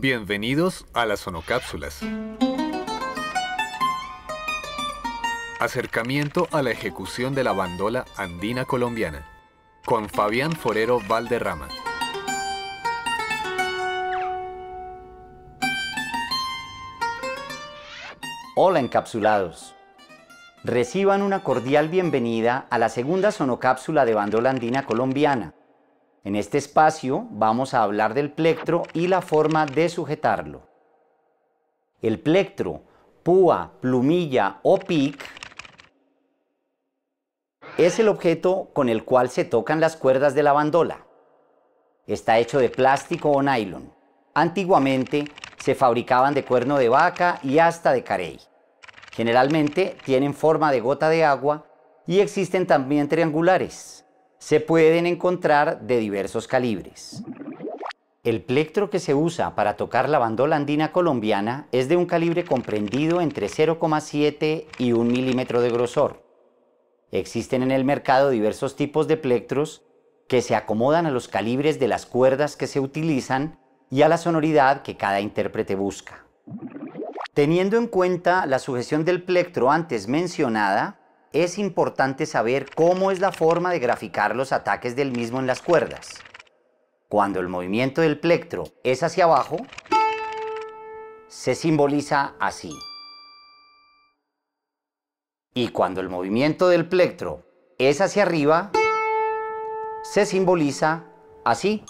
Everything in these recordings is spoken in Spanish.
Bienvenidos a las sonocápsulas. Acercamiento a la ejecución de la bandola andina colombiana con Fabián Forero Valderrama. Hola encapsulados. Reciban una cordial bienvenida a la segunda sonocápsula de bandola andina colombiana en este espacio vamos a hablar del plectro y la forma de sujetarlo. El plectro, púa, plumilla o pic es el objeto con el cual se tocan las cuerdas de la bandola. Está hecho de plástico o nylon. Antiguamente se fabricaban de cuerno de vaca y hasta de carey. Generalmente tienen forma de gota de agua y existen también triangulares se pueden encontrar de diversos calibres. El plectro que se usa para tocar la bandola andina colombiana es de un calibre comprendido entre 0,7 y 1 milímetro de grosor. Existen en el mercado diversos tipos de plectros que se acomodan a los calibres de las cuerdas que se utilizan y a la sonoridad que cada intérprete busca. Teniendo en cuenta la sujeción del plectro antes mencionada, es importante saber cómo es la forma de graficar los ataques del mismo en las cuerdas. Cuando el movimiento del plectro es hacia abajo, se simboliza así. Y cuando el movimiento del plectro es hacia arriba, se simboliza así.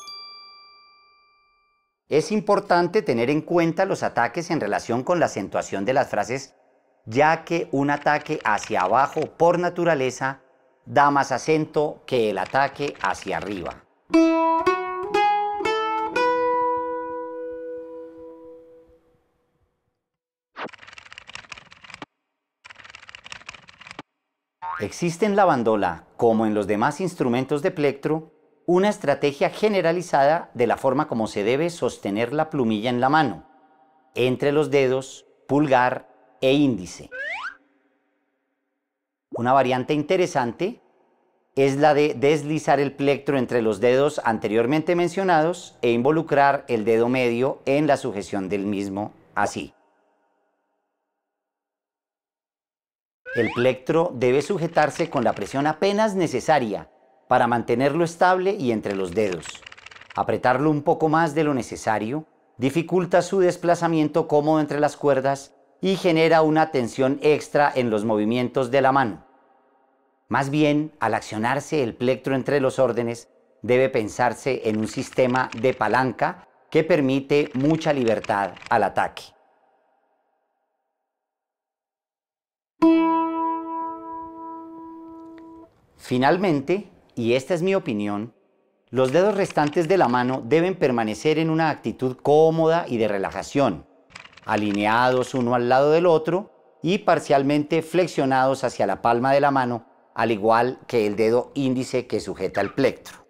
Es importante tener en cuenta los ataques en relación con la acentuación de las frases ya que un ataque hacia abajo por naturaleza da más acento que el ataque hacia arriba. Existe en la bandola, como en los demás instrumentos de plectro, una estrategia generalizada de la forma como se debe sostener la plumilla en la mano, entre los dedos, pulgar e índice. Una variante interesante es la de deslizar el plectro entre los dedos anteriormente mencionados e involucrar el dedo medio en la sujeción del mismo así. El plectro debe sujetarse con la presión apenas necesaria para mantenerlo estable y entre los dedos. Apretarlo un poco más de lo necesario dificulta su desplazamiento cómodo entre las cuerdas y genera una tensión extra en los movimientos de la mano. Más bien, al accionarse el plectro entre los órdenes, debe pensarse en un sistema de palanca que permite mucha libertad al ataque. Finalmente, y esta es mi opinión, los dedos restantes de la mano deben permanecer en una actitud cómoda y de relajación, alineados uno al lado del otro y parcialmente flexionados hacia la palma de la mano, al igual que el dedo índice que sujeta el plectro.